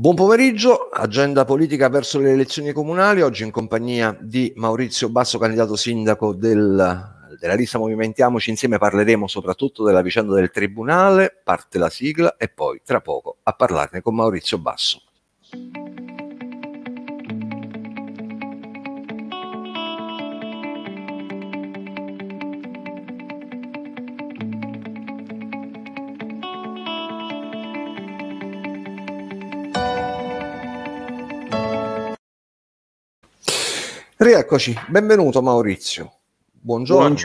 Buon pomeriggio, agenda politica verso le elezioni comunali, oggi in compagnia di Maurizio Basso, candidato sindaco del, della lista Movimentiamoci insieme, parleremo soprattutto della vicenda del Tribunale, parte la sigla e poi tra poco a parlarne con Maurizio Basso. Rieccoci, benvenuto Maurizio. Buongiorno.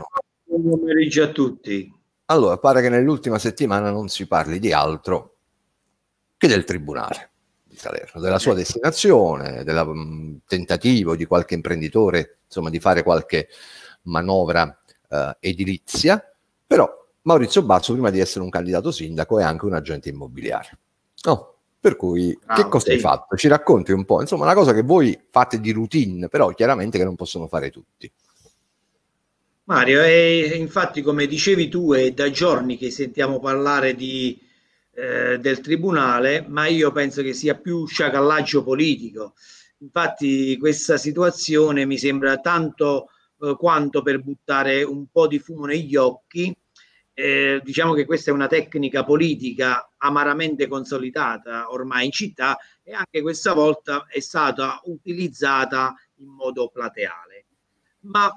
Buon pomeriggio a tutti. Allora, pare che nell'ultima settimana non si parli di altro che del Tribunale di Salerno, della sua ecco. destinazione, del mm, tentativo di qualche imprenditore, insomma, di fare qualche manovra uh, edilizia, però Maurizio Bazzo, prima di essere un candidato sindaco, è anche un agente immobiliare. No, per cui, ah, che cosa sì. hai fatto? Ci racconti un po', insomma, una cosa che voi fate di routine, però chiaramente che non possono fare tutti. Mario, è, infatti, come dicevi tu, è da giorni che sentiamo parlare di, eh, del tribunale, ma io penso che sia più sciacallaggio politico. Infatti, questa situazione mi sembra tanto eh, quanto per buttare un po' di fumo negli occhi eh, diciamo che questa è una tecnica politica amaramente consolidata ormai in città e anche questa volta è stata utilizzata in modo plateale. Ma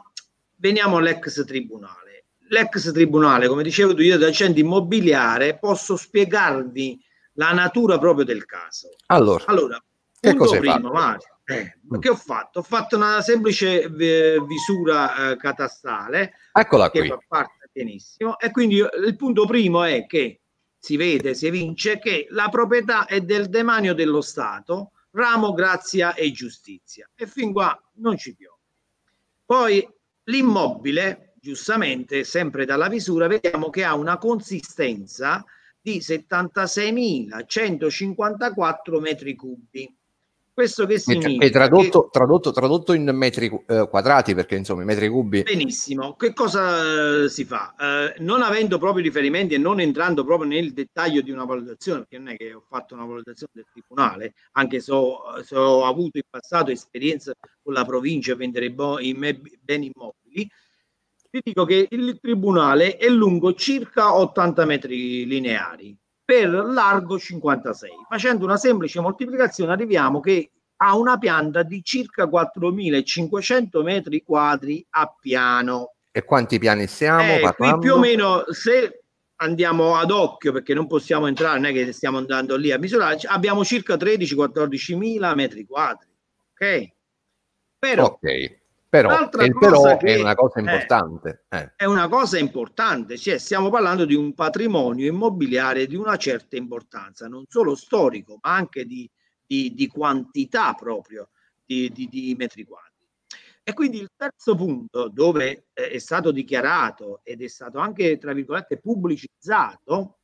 veniamo all'ex tribunale. L'ex tribunale, come dicevo tu, io da agente immobiliare posso spiegarvi la natura proprio del caso. Allora, allora che cosa primo, Mario, eh, mm. che ho fatto? Ho fatto una semplice eh, visura eh, catastale. Eccola che qui. Fa parte Benissimo. E quindi eh, il punto primo è che si vede, si evince che la proprietà è del demanio dello Stato, ramo grazia e giustizia. E fin qua non ci piove. Poi l'immobile, giustamente, sempre dalla misura, vediamo che ha una consistenza di 76.154 metri cubi. Questo che significa? E tradotto, che... Tradotto, tradotto, in metri eh, quadrati, perché insomma i metri cubi. Benissimo, che cosa eh, si fa? Eh, non avendo proprio riferimenti e non entrando proprio nel dettaglio di una valutazione, perché non è che ho fatto una valutazione del tribunale, anche se ho, se ho avuto in passato esperienza con la provincia a vendere bo- i me- beni immobili, ti dico che il tribunale è lungo circa 80 metri lineari per largo 56. Facendo una semplice moltiplicazione arriviamo che ha una pianta di circa 4.500 metri quadri a piano. E quanti piani siamo? Eh, qui più o meno se andiamo ad occhio perché non possiamo entrare, non è che stiamo andando lì a misurare, abbiamo circa 13-14 mila metri quadri. Ok? Però okay. Però, però è una cosa importante. Eh. È una cosa importante, cioè stiamo parlando di un patrimonio immobiliare di una certa importanza, non solo storico, ma anche di, di, di quantità proprio di, di, metri quadri. E quindi il terzo punto dove eh, è stato dichiarato ed è stato anche, tra virgolette, pubblicizzato,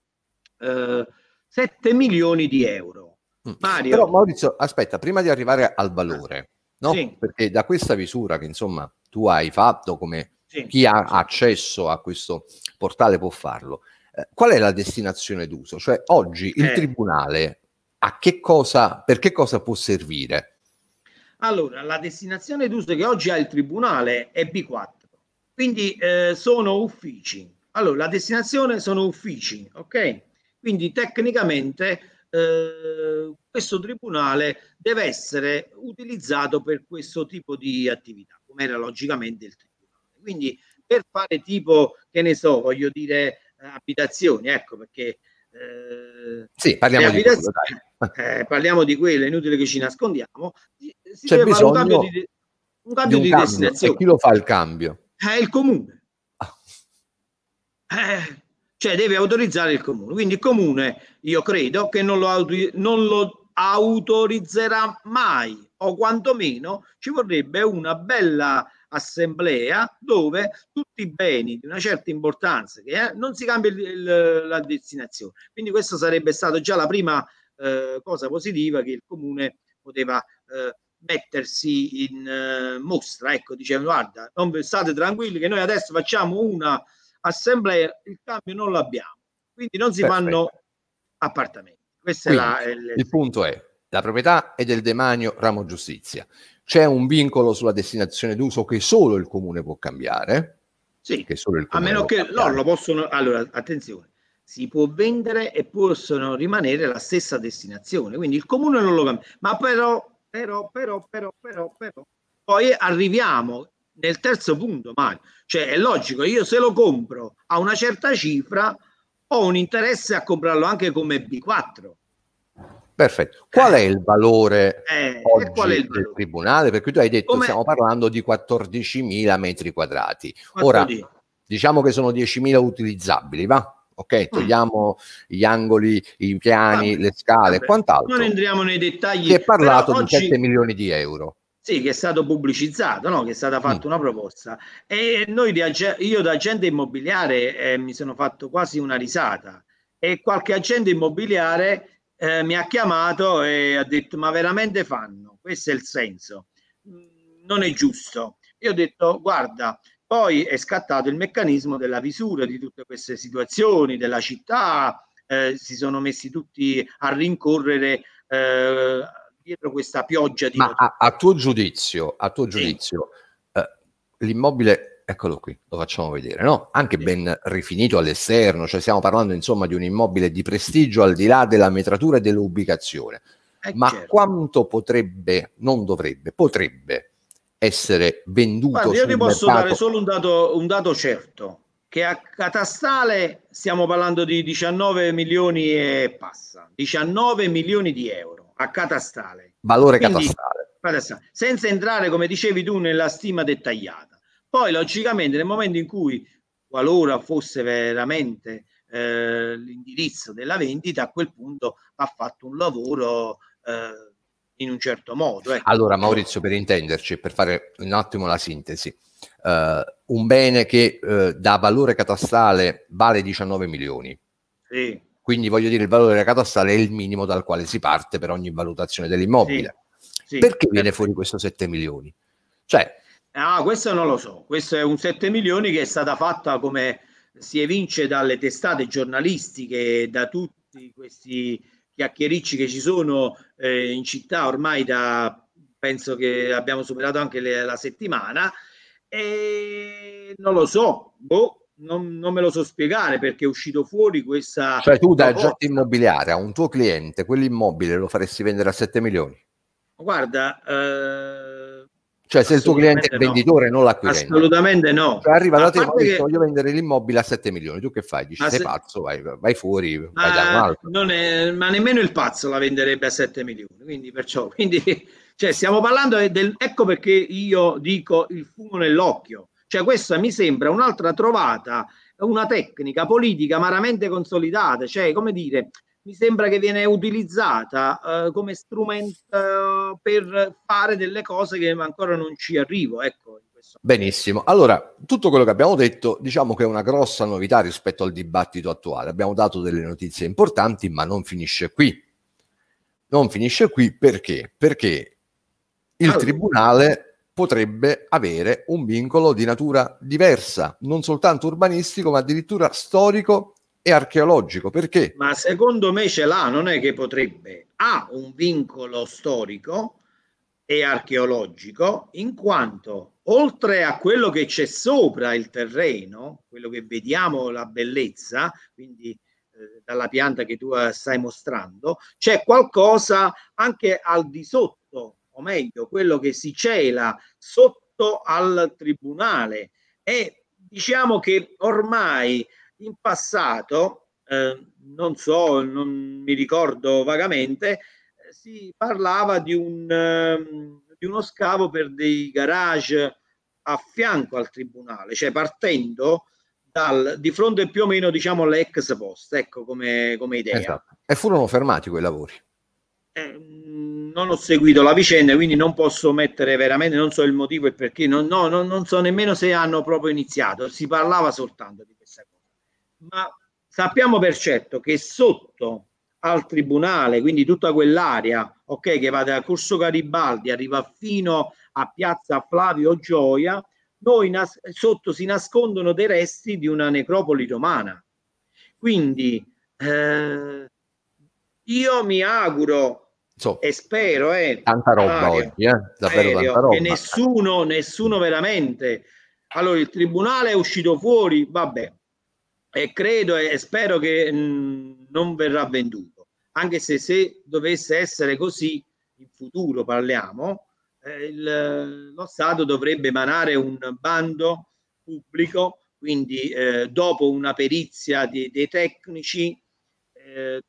eh, 7 milioni di euro. Mm. Mario. Però Maurizio, aspetta, prima di arrivare al valore, no? Sì. Perché da questa misura che insomma tu hai fatto come sì. chi ha accesso a questo portale può farlo, eh, qual è la destinazione d'uso? Cioè oggi il eh. tribunale a che cosa, per che cosa può servire? Allora, la destinazione d'uso che oggi ha il tribunale è B4, quindi eh, sono uffici. Allora, la destinazione sono uffici, ok? Quindi tecnicamente eh, questo tribunale deve essere utilizzato per questo tipo di attività, come era logicamente il tribunale. Quindi per fare tipo, che ne so, voglio dire, eh, abitazioni, ecco perché... Eh, sì, parliamo di, quello, eh, eh, parliamo di quello, è inutile che ci nascondiamo. Si C'è deve fare un cambio di, un cambio di, un di cambio. destinazione. E chi lo fa il cambio? È il comune. Ah. Eh, cioè deve autorizzare il comune. Quindi il comune, io credo, che non lo, auto- non lo autorizzerà mai o quantomeno ci vorrebbe una bella assemblea dove tutti i beni di una certa importanza che è, eh, non si cambia il, il, la destinazione. Quindi questa sarebbe stata già la prima eh, cosa positiva che il comune poteva eh, mettersi in eh, mostra, ecco, dicendo guarda, non state tranquilli che noi adesso facciamo una assemblea il cambio non l'abbiamo, quindi non si Perfetto. fanno appartamenti. Quindi, la, il, il punto è, la proprietà è del demanio ramo giustizia. C'è un vincolo sulla destinazione d'uso che solo il comune può cambiare. Sì, a meno che loro lo possono... Allora, attenzione, si può vendere e possono rimanere la stessa destinazione, quindi il comune non lo cambia. Ma però, però, però, però, però, però, poi arriviamo nel terzo punto, Mario. Cioè, è logico, io se lo compro a una certa cifra ho un interesse a comprarlo anche come B4. Perfetto. Qual è il valore eh, qual è il valore? del tribunale? Perché tu hai detto come... stiamo parlando di 14.000 metri quadrati. Ora, diciamo che sono 10.000 utilizzabili, va? ok? Mm. Togliamo mm. gli angoli, i piani, vabbè, le scale e quant'altro. Non entriamo nei dettagli. Si è parlato oggi... di 7 milioni di euro. Sì, che è stato pubblicizzato, no? che è stata fatta mm. una proposta. E noi di ag- io da agente immobiliare eh, mi sono fatto quasi una risata e qualche agente immobiliare eh, mi ha chiamato e ha detto ma veramente fanno, questo è il senso, mm, non è giusto. Io ho detto guarda, poi è scattato il meccanismo della visura di tutte queste situazioni, della città, eh, si sono messi tutti a rincorrere eh, dietro questa pioggia di... Ma a, a, tuo giudizio, a tuo giudizio sì. eh, l'immobile, eccolo qui, lo facciamo vedere, no? Anche sì. ben rifinito all'esterno, cioè stiamo parlando insomma di un immobile di prestigio al di là della metratura e dell'ubicazione. Eh, ma certo. quanto potrebbe, non dovrebbe, potrebbe essere venduto? Guarda, io ti posso mercato... dare solo un dato, un dato certo che a catastale stiamo parlando di 19 milioni e passa, 19 milioni di euro a catastale. Valore Quindi, catastale. Senza entrare, come dicevi tu, nella stima dettagliata. Poi, logicamente, nel momento in cui, qualora fosse veramente eh, l'indirizzo della vendita, a quel punto ha fatto un lavoro... Eh, in un certo modo. Ecco. Allora, Maurizio, per intenderci, per fare un attimo la sintesi, eh, un bene che eh, da valore catastale vale 19 milioni. Sì. Quindi voglio dire, il valore della catastale è il minimo dal quale si parte per ogni valutazione dell'immobile. Sì, Perché sì, viene fuori questo 7 milioni? Cioè, ah, questo non lo so. Questo è un 7 milioni che è stata fatta come si evince dalle testate giornalistiche, da tutti questi chiacchiericci che ci sono eh, in città ormai da penso che abbiamo superato anche le, la settimana e non lo so, boh, non, non, me lo so spiegare perché è uscito fuori questa... Cioè tu da agente oh. immobiliare a un tuo cliente quell'immobile lo faresti vendere a 7 milioni? Guarda... Eh... Cioè se il tuo cliente è venditore no. non l'acquirente. Assolutamente no. Cioè, arriva da te oh, e che... voglio vendere l'immobile a 7 milioni, tu che fai? Dici ma sei se... pazzo, vai, vai fuori, ma, vai da un altro. Non è... ma nemmeno il pazzo la venderebbe a 7 milioni, quindi perciò... Quindi... Cioè, stiamo parlando del... Ecco perché io dico il fumo nell'occhio cioè questa mi sembra un'altra trovata, una tecnica politica maramente consolidata, cioè come dire, mi sembra che viene utilizzata eh, come strumento eh, per fare delle cose che ancora non ci arrivo, ecco. Benissimo, allora tutto quello che abbiamo detto diciamo che è una grossa novità rispetto al dibattito attuale. Abbiamo dato delle notizie importanti, ma non finisce qui. Non finisce qui perché? Perché il allora. Tribunale potrebbe avere un vincolo di natura diversa, non soltanto urbanistico, ma addirittura storico e archeologico. Perché? Ma secondo me ce l'ha, non è che potrebbe. Ha un vincolo storico e archeologico, in quanto oltre a quello che c'è sopra il terreno, quello che vediamo, la bellezza, quindi eh, dalla pianta che tu eh, stai mostrando, c'è qualcosa anche al di sotto o meglio, quello che si cela sotto al tribunale. E diciamo che ormai in passato, eh, non so, non mi ricordo vagamente, eh, si parlava di, un, ehm, di uno scavo per dei garage a fianco al tribunale, cioè partendo dal, di fronte più o meno diciamo l'ex post, ecco come, come idea. Esatto. E furono fermati quei lavori. Ehm, non ho seguito la vicenda, quindi non posso mettere veramente, non so il motivo e perché, non, no, non, non so nemmeno se hanno proprio iniziato, si parlava soltanto di questa cosa. Ma sappiamo per certo che sotto al tribunale, quindi tutta quell'area, ok, che va da Corso Garibaldi, arriva fino a Piazza Flavio Gioia, noi nas- sotto si nascondono dei resti di una necropoli romana. Quindi eh, io mi auguro So, e spero, eh, tanta roba Mario, oggi, eh, davvero serio, tanta roba. E nessuno, nessuno veramente. Allora, il tribunale è uscito fuori, vabbè, e credo e spero che mh, mm, non verrà venduto, anche se se dovesse essere così, in futuro parliamo, eh, il, lo Stato dovrebbe emanare un bando pubblico, quindi eh, dopo una perizia di, dei tecnici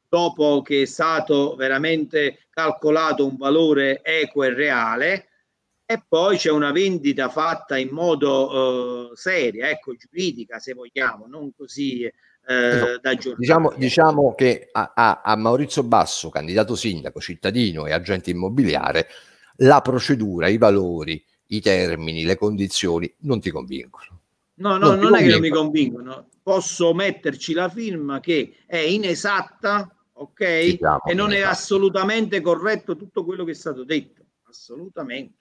dopo che è stato veramente calcolato un valore equo e reale e poi c'è una vendita fatta in modo eh, seria, ecco, giuridica se vogliamo, non così eh, ecco, da giornale. Diciamo, diciamo che a, a, Maurizio Basso, candidato sindaco, cittadino e agente immobiliare, la procedura, i valori, i termini, le condizioni non ti convincono. No, no, non, non è che non mi convincono. Posso metterci la firma che è inesatta, ok? e non è assolutamente corretto tutto quello che è stato detto. Assolutamente.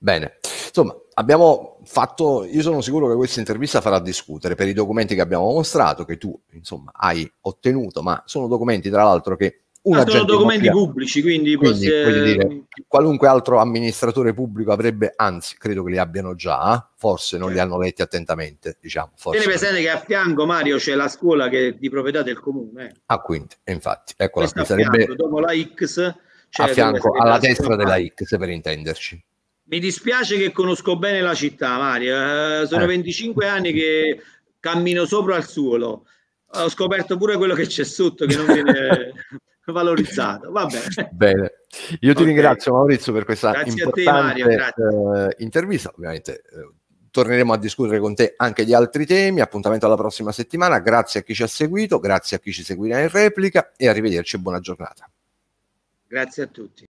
Bene, insomma, abbiamo fatto, io sono sicuro che questa intervista farà discutere per i documenti che abbiamo mostrato, che tu, insomma, hai ottenuto, ma sono documenti, tra l'altro, che un ah, sono documenti immobiliare. pubblici, quindi, quindi se... dire, qualunque altro amministratore pubblico avrebbe, anzi, credo che li abbiano già, forse non li certo. hanno letti attentamente, diciamo. Forse. Tieni presente che a fianco, Mario, c'è la scuola che è di proprietà del comune. Ah, quindi, infatti, ecco la qui, sarebbe... dopo la X... Cioè a fianco, alla destra della X, per intenderci. Mi dispiace che conosco bene la città, Mario. Eh, sono eh. 25 anni che cammino sopra al suolo. Ho scoperto pure quello che c'è sotto, che non viene... valorizzato. Vabbè. Bene. Io ti okay. ringrazio Maurizio per questa grazie importante te, Mario, eh, intervista. Ovviamente eh, torneremo a discutere con te anche di altri temi. Appuntamento alla prossima settimana. Grazie a chi ci ha seguito, grazie a chi ci seguirà in replica e arrivederci e buona giornata. Grazie a tutti.